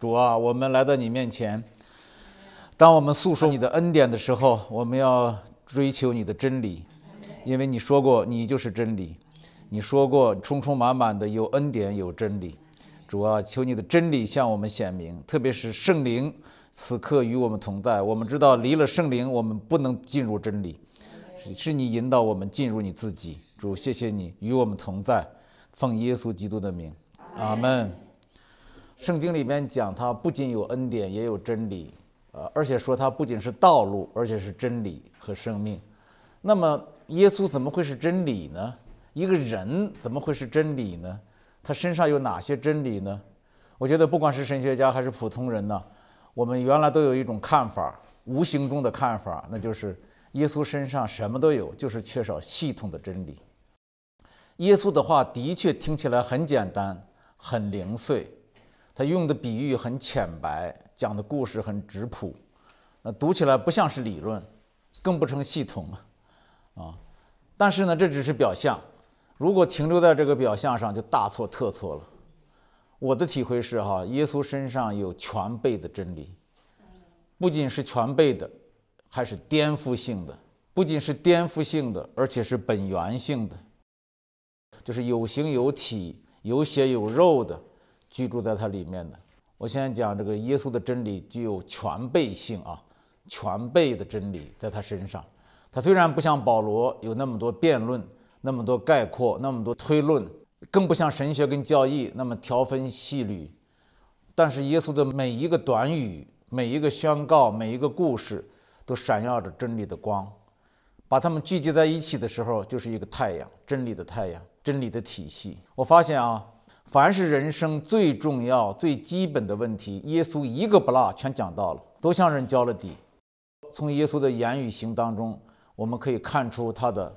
主啊，我们来到你面前。当我们诉说你的恩典的时候，我们要追求你的真理，因为你说过你就是真理，你说过充充满满的有恩典有真理。主啊，求你的真理向我们显明，特别是圣灵此刻与我们同在。我们知道离了圣灵，我们不能进入真理，是你引导我们进入你自己。主，谢谢你与我们同在，奉耶稣基督的名，阿门。圣经里面讲，它不仅有恩典，也有真理，呃，而且说它不仅是道路，而且是真理和生命。那么，耶稣怎么会是真理呢？一个人怎么会是真理呢？他身上有哪些真理呢？我觉得，不管是神学家还是普通人呢，我们原来都有一种看法，无形中的看法，那就是耶稣身上什么都有，就是缺少系统的真理。耶稣的话的确听起来很简单，很零碎。他用的比喻很浅白，讲的故事很直朴，那读起来不像是理论，更不成系统啊。但是呢，这只是表象，如果停留在这个表象上，就大错特错了。我的体会是哈，耶稣身上有全备的真理，不仅是全备的，还是颠覆性的；不仅是颠覆性的，而且是本源性的，就是有形有体、有血有肉的。居住在它里面的。我现在讲这个耶稣的真理具有全备性啊，全备的真理在他身上。他虽然不像保罗有那么多辩论、那么多概括、那么多推论，更不像神学跟教义那么条分细缕，但是耶稣的每一个短语、每一个宣告、每一个故事都闪耀着真理的光。把它们聚集在一起的时候，就是一个太阳，真理的太阳，真理的体系。我发现啊。凡是人生最重要、最基本的问题，耶稣一个不落，全讲到了，都向人交了底。从耶稣的言语行当中，我们可以看出他的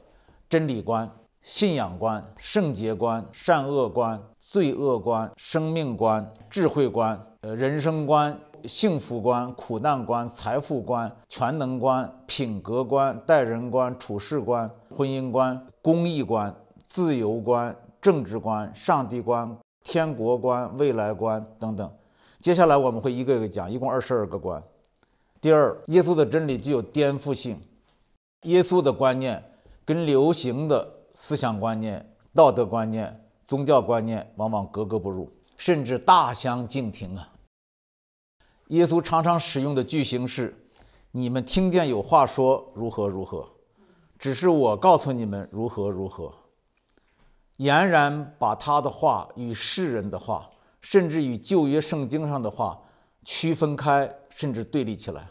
真理观、信仰观、圣洁观、善恶观、罪恶观、生命观、智慧观、呃人生观、幸福观、苦难观、财富观、全能观、品格观、待人观、处事观、婚姻观、公益观、自由观、政治观、上帝观。天国观、未来观等等，接下来我们会一个一个讲，一共二十二个观。第二，耶稣的真理具有颠覆性，耶稣的观念跟流行的思想观念、道德观念、宗教观念往往格格不入，甚至大相径庭啊。耶稣常常使用的句型是：“你们听见有话说如何如何，只是我告诉你们如何如何。”俨然把他的话与世人的话，甚至与旧约圣经上的话区分开，甚至对立起来。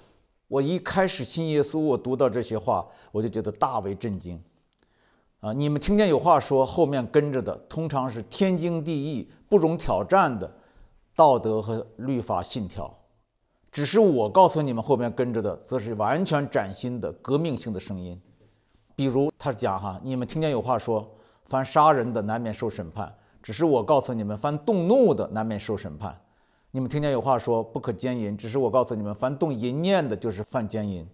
我一开始信耶稣，我读到这些话，我就觉得大为震惊。啊，你们听见有话说，后面跟着的通常是天经地义、不容挑战的道德和律法信条。只是我告诉你们，后面跟着的则是完全崭新的、革命性的声音。比如他讲哈，你们听见有话说。凡杀人的难免受审判，只是我告诉你们，凡动怒的难免受审判。你们听见有话说不可奸淫，只是我告诉你们，凡动淫念的，就是犯奸淫。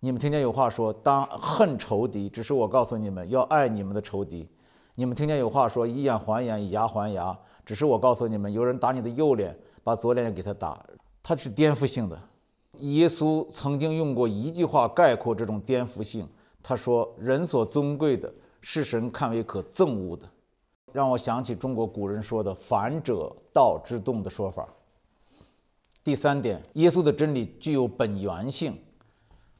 你们听见有话说当恨仇敌，只是我告诉你们要爱你们的仇敌。你们听见有话说以眼还眼，以牙还牙，只是我告诉你们，有人打你的右脸，把左脸也给他打。他是颠覆性的。耶稣曾经用过一句话概括这种颠覆性，他说：“人所尊贵的。”是神看为可憎恶的，让我想起中国古人说的“反者道之动”的说法。第三点，耶稣的真理具有本源性。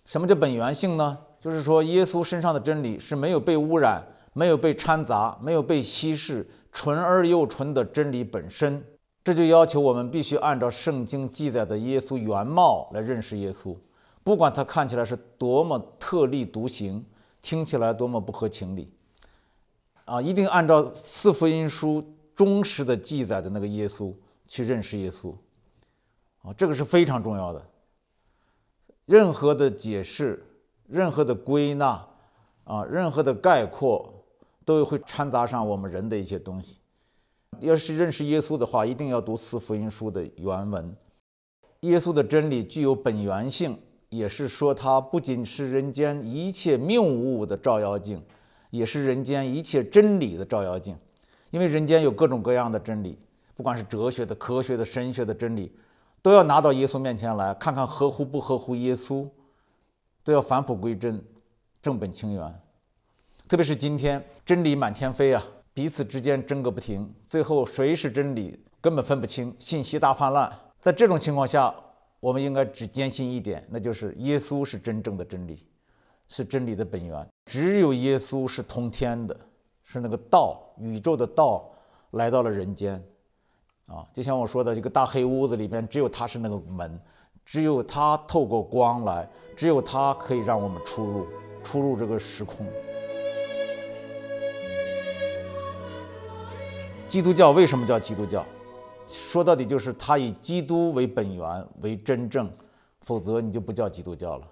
什么叫本源性呢？就是说，耶稣身上的真理是没有被污染、没有被掺杂、没有被稀释，纯而又纯的真理本身。这就要求我们必须按照圣经记载的耶稣原貌来认识耶稣，不管他看起来是多么特立独行。听起来多么不合情理，啊！一定按照四福音书忠实的记载的那个耶稣去认识耶稣，啊，这个是非常重要的。任何的解释、任何的归纳、啊，任何的概括，都会掺杂上我们人的一些东西。要是认识耶稣的话，一定要读四福音书的原文。耶稣的真理具有本源性。也是说，它不仅是人间一切谬误的照妖镜，也是人间一切真理的照妖镜。因为人间有各种各样的真理，不管是哲学的、科学的、神学的真理，都要拿到耶稣面前来看看合乎不合乎耶稣，都要返璞归真、正本清源。特别是今天真理满天飞啊，彼此之间争个不停，最后谁是真理根本分不清。信息大泛滥，在这种情况下。我们应该只坚信一点，那就是耶稣是真正的真理，是真理的本源。只有耶稣是通天的，是那个道，宇宙的道，来到了人间。啊，就像我说的，这个大黑屋子里面，只有他是那个门，只有他透过光来，只有他可以让我们出入，出入这个时空。基督教为什么叫基督教？说到底就是他以基督为本源为真正，否则你就不叫基督教了。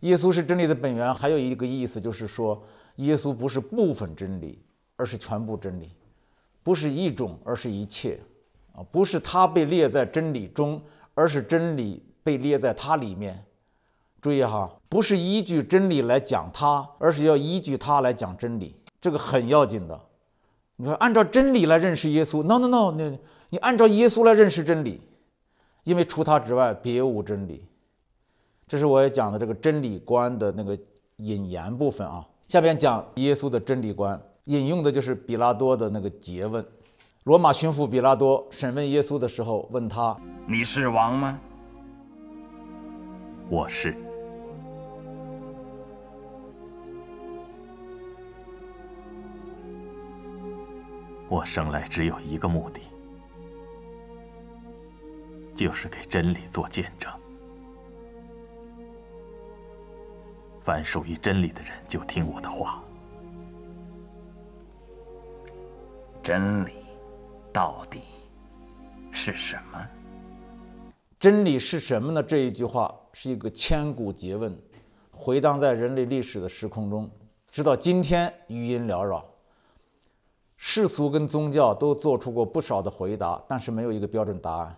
耶稣是真理的本源，还有一个意思就是说，耶稣不是部分真理，而是全部真理，不是一种，而是一切啊！不是他被列在真理中，而是真理被列在他里面。注意哈，不是依据真理来讲他，而是要依据他来讲真理，这个很要紧的。你说按照真理来认识耶稣？No No No，你你按照耶稣来认识真理，因为除他之外别无真理。这是我要讲的这个真理观的那个引言部分啊。下边讲耶稣的真理观，引用的就是比拉多的那个诘问。罗马巡抚比拉多审问耶稣的时候，问他：“你是王吗？”“我是。”我生来只有一个目的，就是给真理做见证。凡属于真理的人，就听我的话。真理到底是什么？真理是什么呢？这一句话是一个千古诘问，回荡在人类历史的时空中，直到今天，余音缭绕。世俗跟宗教都做出过不少的回答，但是没有一个标准答案。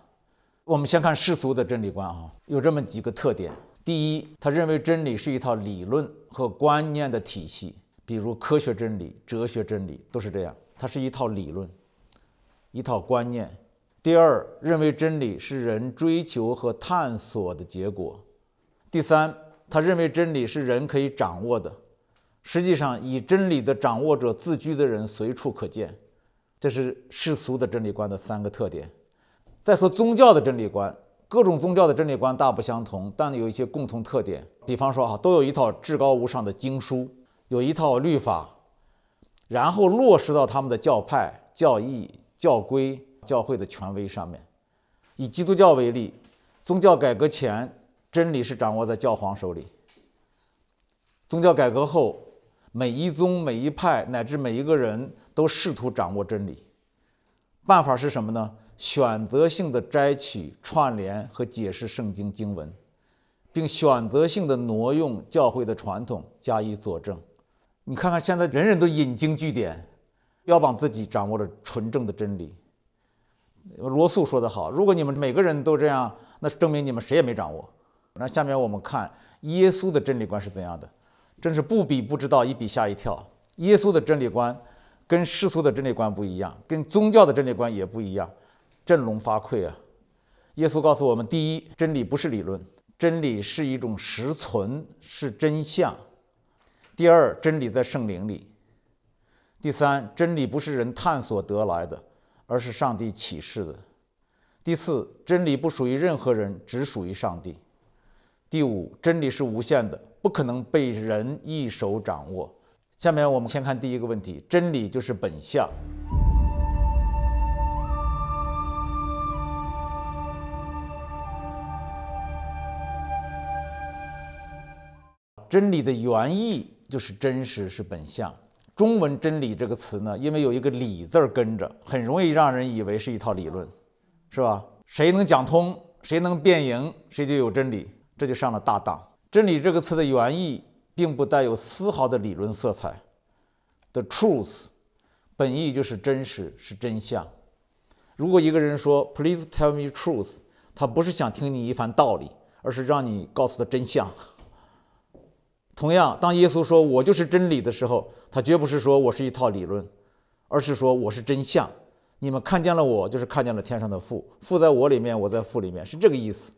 我们先看世俗的真理观啊，有这么几个特点：第一，他认为真理是一套理论和观念的体系，比如科学真理、哲学真理都是这样，它是一套理论，一套观念；第二，认为真理是人追求和探索的结果；第三，他认为真理是人可以掌握的。实际上，以真理的掌握者自居的人随处可见。这是世俗的真理观的三个特点。再说宗教的真理观，各种宗教的真理观大不相同，但有一些共同特点。比方说，哈，都有一套至高无上的经书，有一套律法，然后落实到他们的教派、教义、教规、教会的权威上面。以基督教为例，宗教改革前，真理是掌握在教皇手里；宗教改革后，每一宗、每一派，乃至每一个人都试图掌握真理，办法是什么呢？选择性的摘取、串联和解释圣经经文，并选择性的挪用教会的传统加以佐证。你看看，现在人人都引经据典，标榜自己掌握了纯正的真理。罗素说得好：“如果你们每个人都这样，那证明你们谁也没掌握。”那下面我们看耶稣的真理观是怎样的。真是不比不知道，一比吓一跳。耶稣的真理观跟世俗的真理观不一样，跟宗教的真理观也不一样，振聋发聩啊！耶稣告诉我们：第一，真理不是理论，真理是一种实存，是真相；第二，真理在圣灵里；第三，真理不是人探索得来的，而是上帝启示的；第四，真理不属于任何人，只属于上帝。第五，真理是无限的，不可能被人一手掌握。下面我们先看第一个问题：真理就是本相。真理的原意就是真实，是本相。中文“真理”这个词呢，因为有一个“理”字跟着，很容易让人以为是一套理论，是吧？谁能讲通，谁能辩赢，谁就有真理。这就上了大当。真理这个词的原意并不带有丝毫的理论色彩。The truth 本意就是真实，是真相。如果一个人说 Please tell me truth，他不是想听你一番道理，而是让你告诉他真相。同样，当耶稣说我就是真理的时候，他绝不是说我是一套理论，而是说我是真相。你们看见了我，就是看见了天上的父。父在我里面，我在父里面，是这个意思。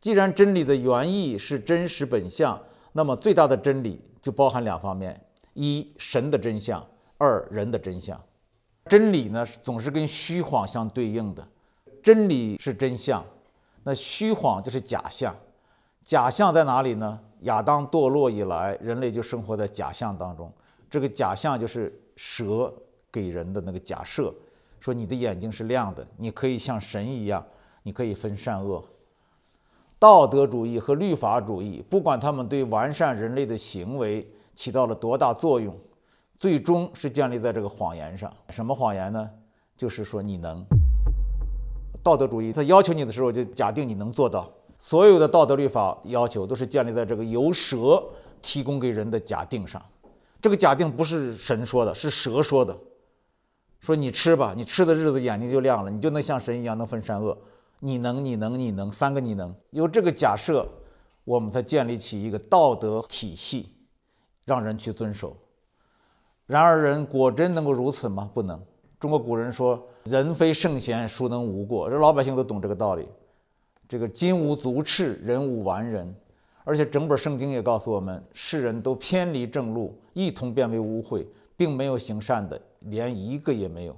既然真理的原意是真实本相，那么最大的真理就包含两方面：一神的真相，二人的真相。真理呢，总是跟虚谎相对应的。真理是真相，那虚谎就是假象。假象在哪里呢？亚当堕落以来，人类就生活在假象当中。这个假象就是蛇给人的那个假设：说你的眼睛是亮的，你可以像神一样，你可以分善恶。道德主义和律法主义，不管他们对完善人类的行为起到了多大作用，最终是建立在这个谎言上。什么谎言呢？就是说你能。道德主义在要求你的时候，就假定你能做到。所有的道德律法要求都是建立在这个由蛇提供给人的假定上。这个假定不是神说的，是蛇说的。说你吃吧，你吃的日子眼睛就亮了，你就能像神一样能分善恶。你能，你能，你能，三个你能，有这个假设，我们才建立起一个道德体系，让人去遵守。然而，人果真能够如此吗？不能。中国古人说：“人非圣贤，孰能无过？”这老百姓都懂这个道理。这个“金无足赤，人无完人”，而且整本圣经也告诉我们：世人都偏离正路，一同变为污秽，并没有行善的，连一个也没有。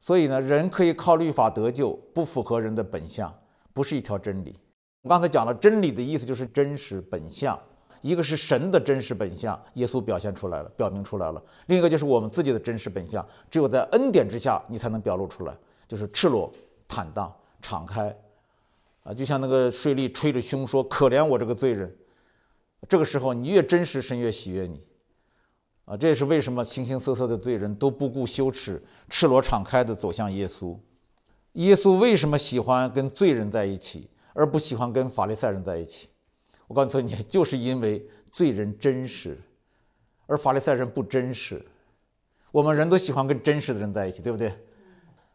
所以呢，人可以靠律法得救，不符合人的本相，不是一条真理。我刚才讲了，真理的意思就是真实本相，一个是神的真实本相，耶稣表现出来了，表明出来了；另一个就是我们自己的真实本相，只有在恩典之下，你才能表露出来，就是赤裸、坦荡、敞开。啊，就像那个税吏吹着胸说：“可怜我这个罪人。”这个时候，你越真实，神越喜悦你。啊，这也是为什么形形色色的罪人都不顾羞耻、赤裸敞开地走向耶稣。耶稣为什么喜欢跟罪人在一起，而不喜欢跟法利赛人在一起？我告诉你，就是因为罪人真实，而法利赛人不真实。我们人都喜欢跟真实的人在一起，对不对？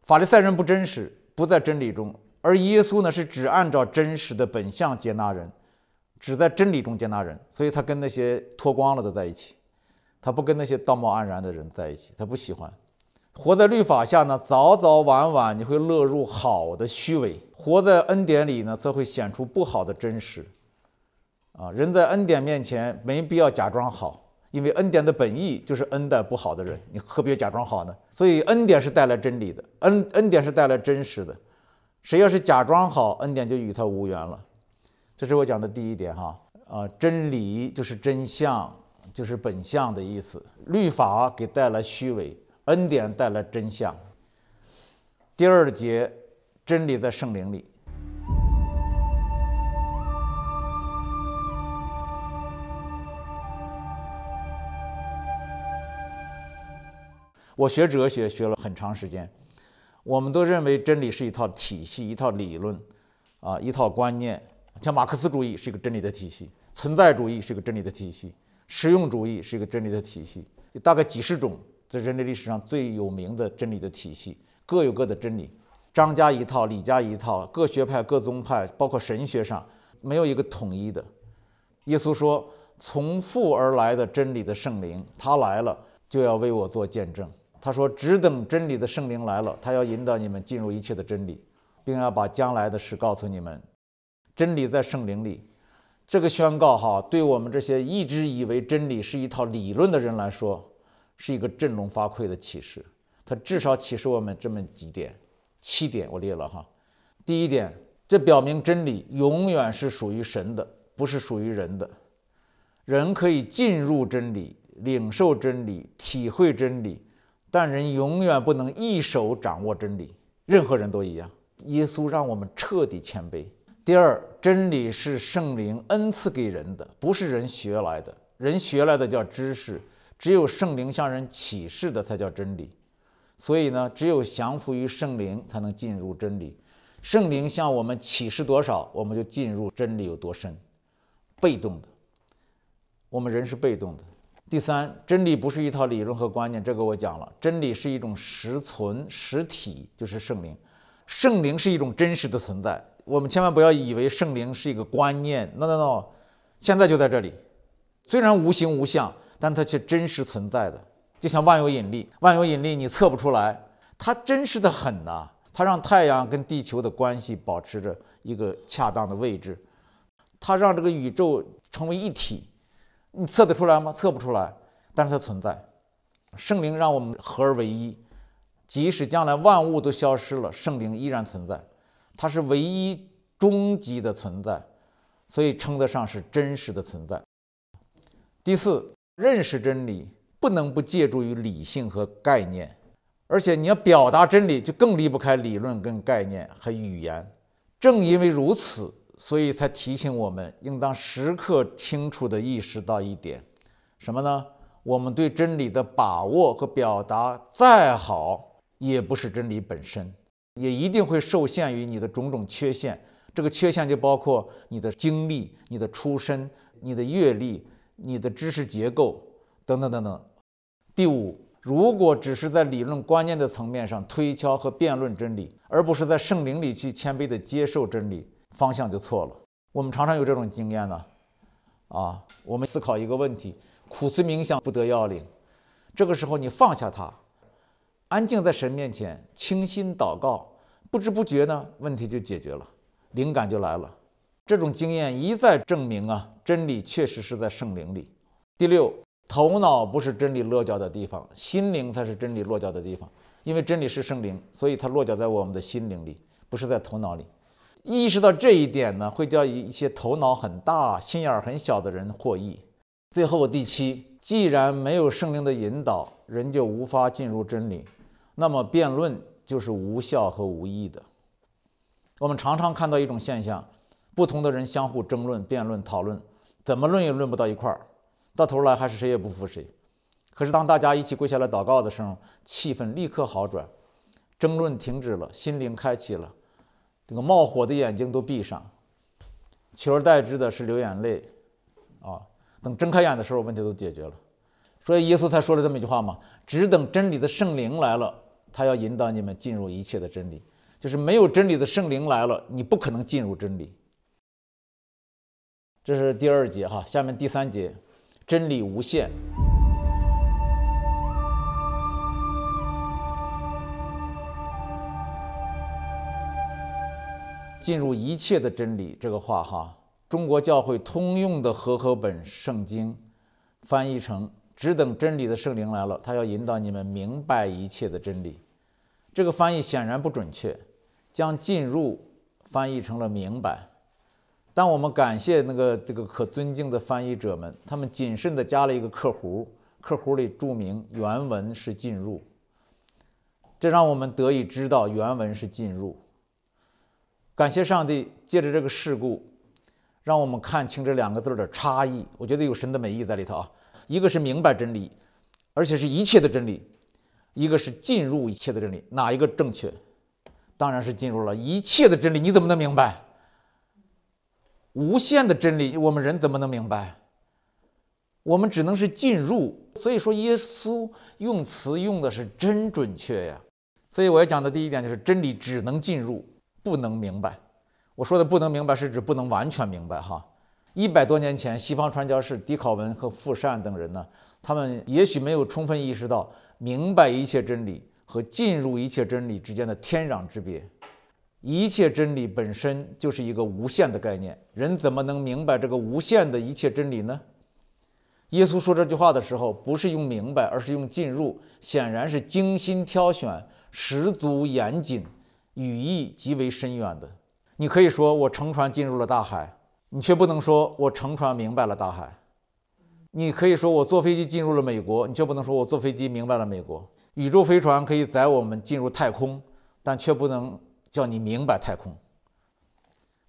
法利赛人不真实，不在真理中，而耶稣呢，是只按照真实的本相接纳人，只在真理中接纳人，所以他跟那些脱光了的在一起。他不跟那些道貌岸然的人在一起，他不喜欢活在律法下呢。早早晚晚，你会落入好的虚伪；活在恩典里呢，则会显出不好的真实。啊，人在恩典面前没必要假装好，因为恩典的本意就是恩待不好的人，你何必假装好呢？所以，恩典是带来真理的，恩恩典是带来真实的。谁要是假装好，恩典就与他无缘了。这是我讲的第一点哈。啊，真理就是真相。就是本相的意思。律法给带来虚伪，恩典带来真相。第二节，真理在圣灵里。我学哲学学了很长时间，我们都认为真理是一套体系，一套理论，啊，一套观念。像马克思主义是一个真理的体系，存在主义是一个真理的体系。实用主义是一个真理的体系，大概几十种，在人类历史上最有名的真理的体系各有各的真理，张家一套，李家一套，各学派、各宗派，包括神学上没有一个统一的。耶稣说：“从父而来的真理的圣灵，他来了就要为我做见证。”他说：“只等真理的圣灵来了，他要引导你们进入一切的真理，并要把将来的事告诉你们。真理在圣灵里。”这个宣告哈，对我们这些一直以为真理是一套理论的人来说，是一个振聋发聩的启示。它至少启示我们这么几点，七点我列了哈。第一点，这表明真理永远是属于神的，不是属于人的。人可以进入真理、领受真理、体会真理，但人永远不能一手掌握真理。任何人都一样。耶稣让我们彻底谦卑。第二，真理是圣灵恩赐给人的，不是人学来的。人学来的叫知识，只有圣灵向人启示的才叫真理。所以呢，只有降服于圣灵才能进入真理。圣灵向我们启示多少，我们就进入真理有多深。被动的，我们人是被动的。第三，真理不是一套理论和观念，这个我讲了。真理是一种实存实体，就是圣灵。圣灵是一种真实的存在。我们千万不要以为圣灵是一个观念，no no no，现在就在这里，虽然无形无相，但它却真实存在的。就像万有引力，万有引力你测不出来，它真实的很呐。它让太阳跟地球的关系保持着一个恰当的位置，它让这个宇宙成为一体。你测得出来吗？测不出来，但是它存在。圣灵让我们合而为一，即使将来万物都消失了，圣灵依然存在。它是唯一终极的存在，所以称得上是真实的存在。第四，认识真理不能不借助于理性和概念，而且你要表达真理，就更离不开理论、跟概念和语言。正因为如此，所以才提醒我们，应当时刻清楚地意识到一点什么呢？我们对真理的把握和表达再好，也不是真理本身。也一定会受限于你的种种缺陷，这个缺陷就包括你的经历、你的出身、你的阅历、你的知识结构等等等等。第五，如果只是在理论观念的层面上推敲和辩论真理，而不是在圣灵里去谦卑地接受真理，方向就错了。我们常常有这种经验呢，啊，我们思考一个问题，苦思冥想不得要领，这个时候你放下它。安静在神面前倾心祷告，不知不觉呢，问题就解决了，灵感就来了。这种经验一再证明啊，真理确实是在圣灵里。第六，头脑不是真理落脚的地方，心灵才是真理落脚的地方。因为真理是圣灵，所以它落脚在我们的心灵里，不是在头脑里。意识到这一点呢，会叫一一些头脑很大、心眼很小的人获益。最后，第七，既然没有圣灵的引导，人就无法进入真理。那么辩论就是无效和无益的。我们常常看到一种现象：不同的人相互争论、辩论、讨论，怎么论也论不到一块儿，到头来还是谁也不服谁。可是当大家一起跪下来祷告的时候，气氛立刻好转，争论停止了，心灵开启了，这个冒火的眼睛都闭上，取而代之的是流眼泪。啊，等睁开眼的时候，问题都解决了。所以耶稣才说了这么一句话嘛：只等真理的圣灵来了。他要引导你们进入一切的真理，就是没有真理的圣灵来了，你不可能进入真理。这是第二节哈，下面第三节，真理无限，进入一切的真理这个话哈，中国教会通用的和合本圣经翻译成“只等真理的圣灵来了，他要引导你们明白一切的真理”。这个翻译显然不准确，将“进入”翻译成了“明白”。但我们感谢那个这个可尊敬的翻译者们，他们谨慎地加了一个括弧，括弧里注明原文是“进入”，这让我们得以知道原文是“进入”。感谢上帝，借着这个事故，让我们看清这两个字儿的差异。我觉得有神的美意在里头啊，一个是明白真理，而且是一切的真理。一个是进入一切的真理，哪一个正确？当然是进入了一切的真理。你怎么能明白无限的真理？我们人怎么能明白？我们只能是进入。所以说，耶稣用词用的是真准确呀。所以我要讲的第一点就是：真理只能进入，不能明白。我说的不能明白，是指不能完全明白。哈，一百多年前，西方传教士迪考文和傅善等人呢，他们也许没有充分意识到。明白一切真理和进入一切真理之间的天壤之别，一切真理本身就是一个无限的概念，人怎么能明白这个无限的一切真理呢？耶稣说这句话的时候，不是用明白，而是用进入，显然是精心挑选、十足严谨、语义极为深远的。你可以说我乘船进入了大海，你却不能说我乘船明白了大海。你可以说我坐飞机进入了美国，你却不能说我坐飞机明白了美国。宇宙飞船可以载我们进入太空，但却不能叫你明白太空。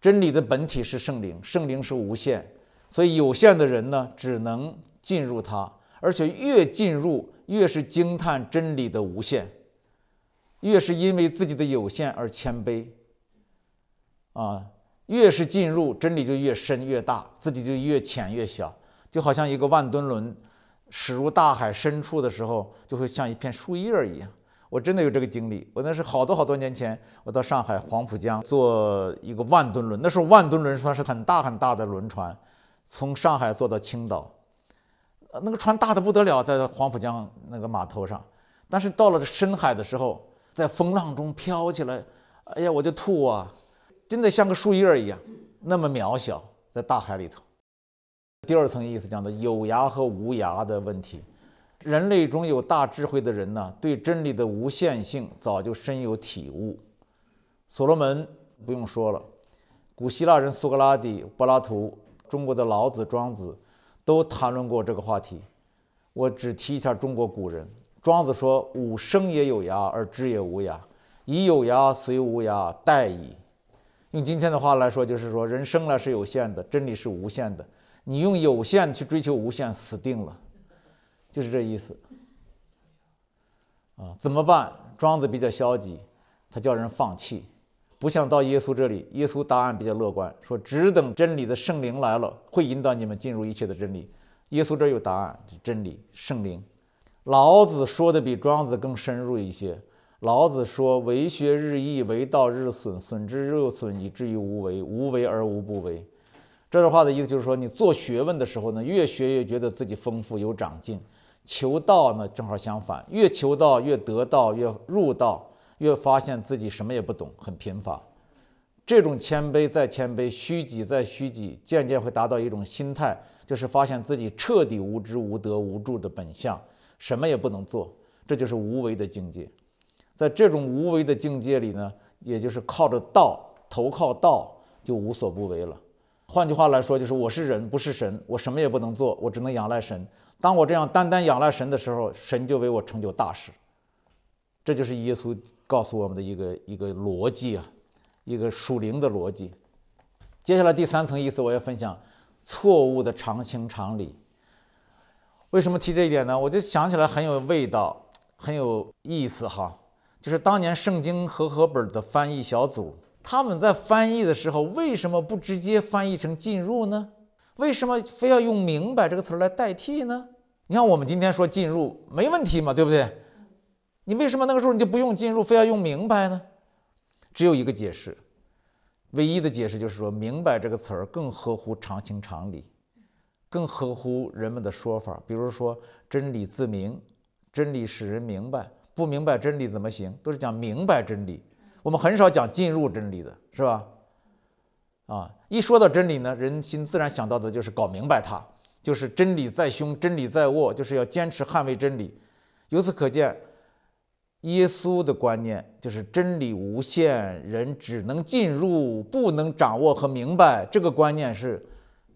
真理的本体是圣灵，圣灵是无限，所以有限的人呢，只能进入它，而且越进入越是惊叹真理的无限，越是因为自己的有限而谦卑。啊，越是进入真理就越深越大，自己就越浅越小。就好像一个万吨轮驶入大海深处的时候，就会像一片树叶一样。我真的有这个经历。我那是好多好多年前，我到上海黄浦江坐一个万吨轮。那时候万吨轮算是很大很大的轮船，从上海坐到青岛，那个船大的不得了，在黄浦江那个码头上。但是到了深海的时候，在风浪中飘起来，哎呀，我就吐啊！真的像个树叶一样，那么渺小，在大海里头。第二层意思讲的有涯和无涯的问题，人类中有大智慧的人呢，对真理的无限性早就深有体悟。所罗门不用说了，古希腊人苏格拉底、柏拉图，中国的老子、庄子都谈论过这个话题。我只提一下中国古人。庄子说：“吾生也有涯，而知也无涯，以有涯随无涯，殆矣。”用今天的话来说，就是说人生来是有限的，真理是无限的。你用有限去追求无限，死定了，就是这意思。啊，怎么办？庄子比较消极，他叫人放弃，不想到耶稣这里。耶稣答案比较乐观，说只等真理的圣灵来了，会引导你们进入一切的真理。耶稣这有答案，真理、圣灵。老子说的比庄子更深入一些。老子说：“为学日益，为道日损，损之又损，以至于无为。无为而无不为。”这段话的意思就是说，你做学问的时候呢，越学越觉得自己丰富有长进；求道呢，正好相反，越求道越得道，越入道，越发现自己什么也不懂，很贫乏。这种谦卑再谦卑，虚己再虚己，渐渐会达到一种心态，就是发现自己彻底无知、无德、无助的本相，什么也不能做，这就是无为的境界。在这种无为的境界里呢，也就是靠着道，投靠道，就无所不为了。换句话来说，就是我是人，不是神，我什么也不能做，我只能仰赖神。当我这样单单仰赖神的时候，神就为我成就大事。这就是耶稣告诉我们的一个一个逻辑啊，一个属灵的逻辑。接下来第三层意思，我要分享错误的常情常理。为什么提这一点呢？我就想起来很有味道，很有意思哈。就是当年圣经合本的翻译小组。他们在翻译的时候为什么不直接翻译成“进入”呢？为什么非要用“明白”这个词儿来代替呢？你看，我们今天说“进入”没问题嘛，对不对？你为什么那个时候你就不用“进入”，非要用“明白”呢？只有一个解释，唯一的解释就是“说明白”这个词儿更合乎常情常理，更合乎人们的说法。比如说，“真理自明”，“真理使人明白”，“不明白真理怎么行”，都是讲“明白真理”。我们很少讲进入真理的，是吧？啊，一说到真理呢，人心自然想到的就是搞明白它，就是真理在胸，真理在握，就是要坚持捍卫真理。由此可见，耶稣的观念就是真理无限，人只能进入，不能掌握和明白。这个观念是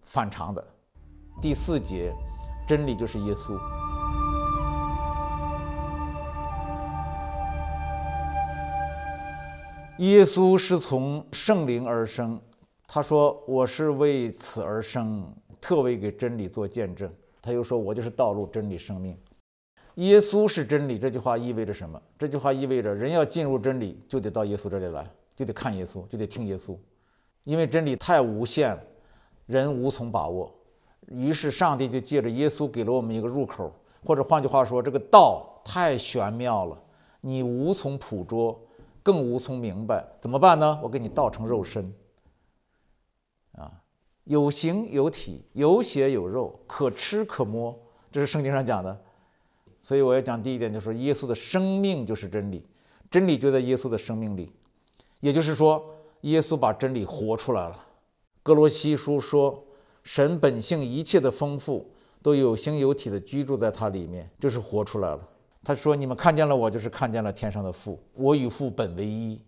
反常的。第四节，真理就是耶稣。耶稣是从圣灵而生，他说：“我是为此而生，特为给真理做见证。”他又说：“我就是道路、真理、生命。”耶稣是真理，这句话意味着什么？这句话意味着人要进入真理，就得到耶稣这里来，就得看耶稣，就得听耶稣，因为真理太无限了，人无从把握。于是上帝就借着耶稣给了我们一个入口，或者换句话说，这个道太玄妙了，你无从捕捉。更无从明白怎么办呢？我给你倒成肉身啊，有形有体，有血有肉，可吃可摸，这是圣经上讲的。所以我要讲第一点，就是耶稣的生命就是真理，真理就在耶稣的生命里。也就是说，耶稣把真理活出来了。格罗西书说，神本性一切的丰富都有形有体的居住在它里面，就是活出来了。他说：“你们看见了我，就是看见了天上的父。我与父本为一，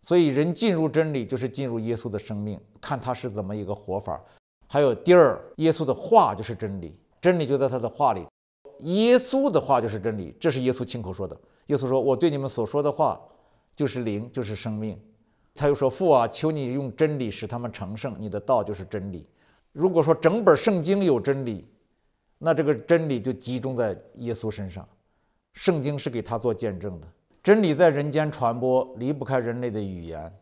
所以人进入真理，就是进入耶稣的生命，看他是怎么一个活法。还有第二，耶稣的话就是真理，真理就在他的话里。耶稣的话就是真理，这是耶稣亲口说的。耶稣说：我对你们所说的话，就是灵，就是生命。他又说：父啊，求你用真理使他们成圣。你的道就是真理。如果说整本圣经有真理，那这个真理就集中在耶稣身上。”圣经是给他做见证的，真理在人间传播离不开人类的语言，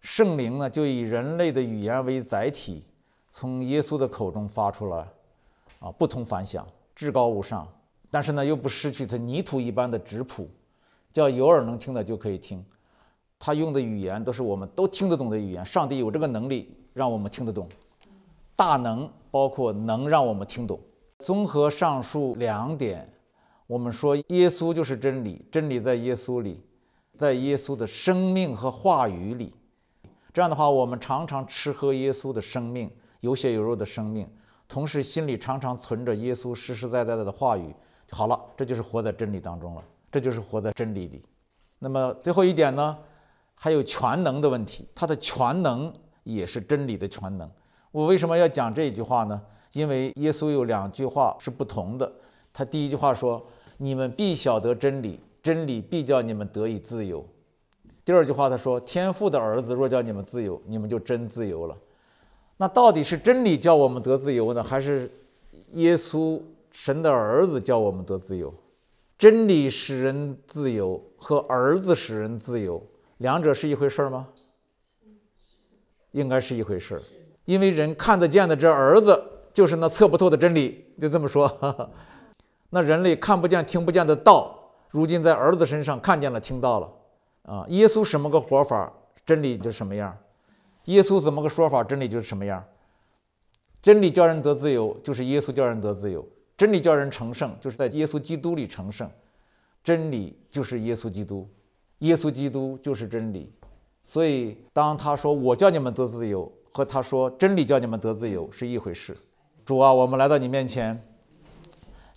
圣灵呢就以人类的语言为载体，从耶稣的口中发出来，啊，不同凡响，至高无上，但是呢又不失去他泥土一般的质朴，叫有耳能听的就可以听，他用的语言都是我们都听得懂的语言，上帝有这个能力让我们听得懂，大能包括能让我们听懂。综合上述两点。我们说耶稣就是真理，真理在耶稣里，在耶稣的生命和话语里。这样的话，我们常常吃喝耶稣的生命，有血有肉的生命，同时心里常常存着耶稣实实在在的话语，好了。这就是活在真理当中了，这就是活在真理里。那么最后一点呢，还有全能的问题，他的全能也是真理的全能。我为什么要讲这一句话呢？因为耶稣有两句话是不同的，他第一句话说。你们必晓得真理，真理必叫你们得以自由。第二句话，他说：“天父的儿子若叫你们自由，你们就真自由了。”那到底是真理叫我们得自由呢，还是耶稣神的儿子叫我们得自由？真理使人自由和儿子使人自由，两者是一回事吗？应该是一回事，因为人看得见的这儿子就是那测不透的真理，就这么说。那人类看不见、听不见的道，如今在儿子身上看见了、听到了啊！耶稣什么个活法，真理就什么样；耶稣怎么个说法，真理就是什么样。真理叫人得自由，就是耶稣叫人得自由；真理叫人成圣，就是在耶稣基督里成圣。真理就是耶稣基督，耶稣基督就是真理。所以，当他说“我叫你们得自由”，和他说“真理叫你们得自由”是一回事。主啊，我们来到你面前。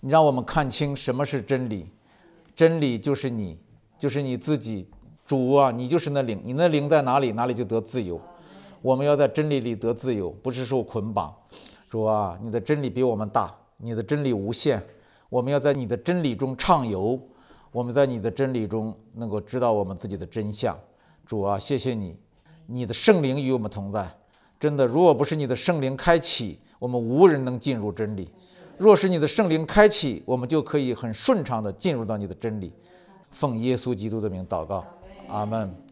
你让我们看清什么是真理，真理就是你，就是你自己。主啊，你就是那灵，你那灵在哪里，哪里就得自由。我们要在真理里得自由，不是受捆绑。主啊，你的真理比我们大，你的真理无限。我们要在你的真理中畅游，我们在你的真理中能够知道我们自己的真相。主啊，谢谢你，你的圣灵与我们同在。真的，如果不是你的圣灵开启，我们无人能进入真理。若是你的圣灵开启，我们就可以很顺畅地进入到你的真理。奉耶稣基督的名祷告，阿门。